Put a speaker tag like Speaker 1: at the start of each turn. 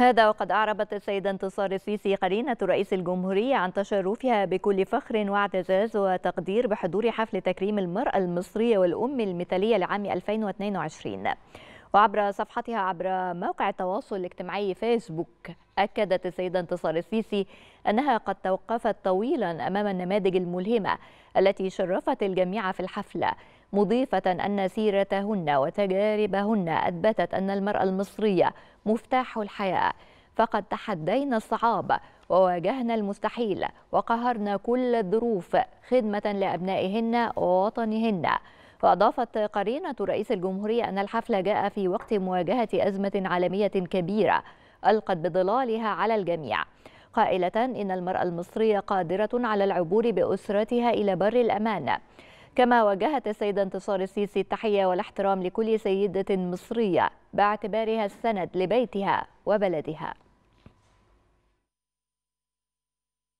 Speaker 1: هذا وقد أعربت السيدة انتصار السيسي قرينة رئيس الجمهورية عن تشرفها بكل فخر واعتزاز وتقدير بحضور حفل تكريم المرأة المصرية والأم المثالية لعام 2022 وعبر صفحتها عبر موقع التواصل الاجتماعي فيسبوك أكدت السيدة انتصار السيسي أنها قد توقفت طويلا أمام النماذج الملهمة التي شرفت الجميع في الحفلة مضيفة أن سيرتهن وتجاربهن أثبتت أن المرأة المصرية مفتاح الحياة فقد تحدينا الصعاب وواجهنا المستحيل وقهرنا كل الظروف خدمة لأبنائهن ووطنهن وأضافت قرينة رئيس الجمهورية أن الحفلة جاء في وقت مواجهة أزمة عالمية كبيرة ألقت بظلالها على الجميع قائلة إن المرأة المصرية قادرة على العبور بأسرتها إلى بر الأمان كما وجهت السيدة انتصار السيسي التحية والاحترام لكل سيدة مصرية باعتبارها السند لبيتها وبلدها